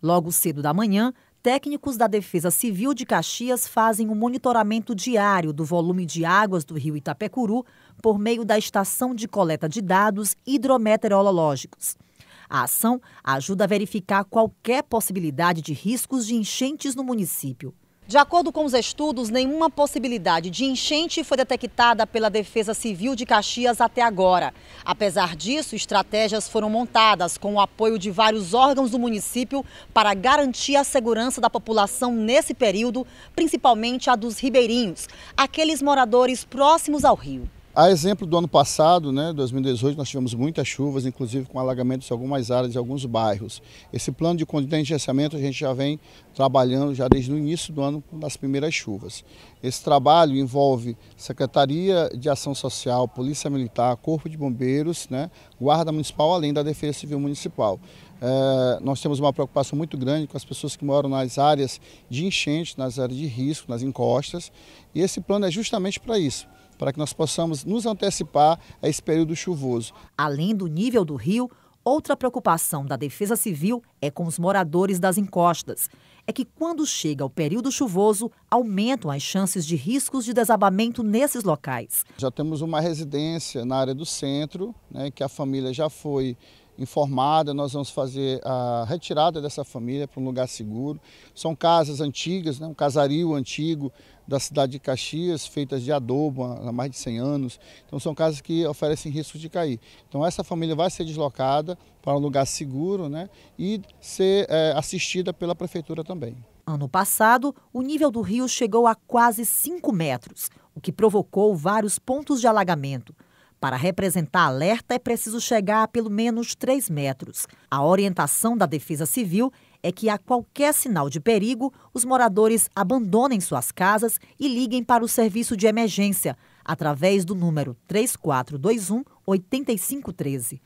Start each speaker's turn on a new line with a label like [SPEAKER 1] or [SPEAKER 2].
[SPEAKER 1] Logo cedo da manhã, técnicos da Defesa Civil de Caxias fazem o um monitoramento diário do volume de águas do rio Itapecuru por meio da estação de coleta de dados hidrometeorológicos. A ação ajuda a verificar qualquer possibilidade de riscos de enchentes no município. De acordo com os estudos, nenhuma possibilidade de enchente foi detectada pela Defesa Civil de Caxias até agora. Apesar disso, estratégias foram montadas com o apoio de vários órgãos do município para garantir a segurança da população nesse período, principalmente a dos ribeirinhos, aqueles moradores próximos ao rio.
[SPEAKER 2] A exemplo do ano passado, né, 2018, nós tivemos muitas chuvas, inclusive com alagamentos em algumas áreas e alguns bairros. Esse plano de contingenciamento a gente já vem trabalhando já desde o início do ano nas primeiras chuvas. Esse trabalho envolve Secretaria de Ação Social, Polícia Militar, Corpo de Bombeiros, né, Guarda Municipal, além da Defesa Civil Municipal. É, nós temos uma preocupação muito grande com as pessoas que moram nas áreas de enchente, nas áreas de risco, nas encostas, e esse plano é justamente para isso para que nós possamos nos antecipar a esse período chuvoso. Além do nível do rio, outra preocupação da Defesa Civil é com os moradores
[SPEAKER 1] das encostas. É que quando chega o período chuvoso, aumentam as chances de
[SPEAKER 2] riscos de desabamento nesses locais. Já temos uma residência na área do centro, né, que a família já foi informada, nós vamos fazer a retirada dessa família para um lugar seguro. São casas antigas, né? um casario antigo da cidade de Caxias, feitas de adobo há mais de 100 anos. Então são casas que oferecem risco de cair. Então essa família vai ser deslocada para um lugar seguro né? e ser é, assistida pela prefeitura também.
[SPEAKER 1] Ano passado, o nível do rio chegou a quase 5 metros, o que provocou vários pontos de alagamento. Para representar alerta, é preciso chegar a pelo menos 3 metros. A orientação da Defesa Civil é que, a qualquer sinal de perigo, os moradores abandonem suas casas e liguem para o serviço de emergência através do número 3421 8513.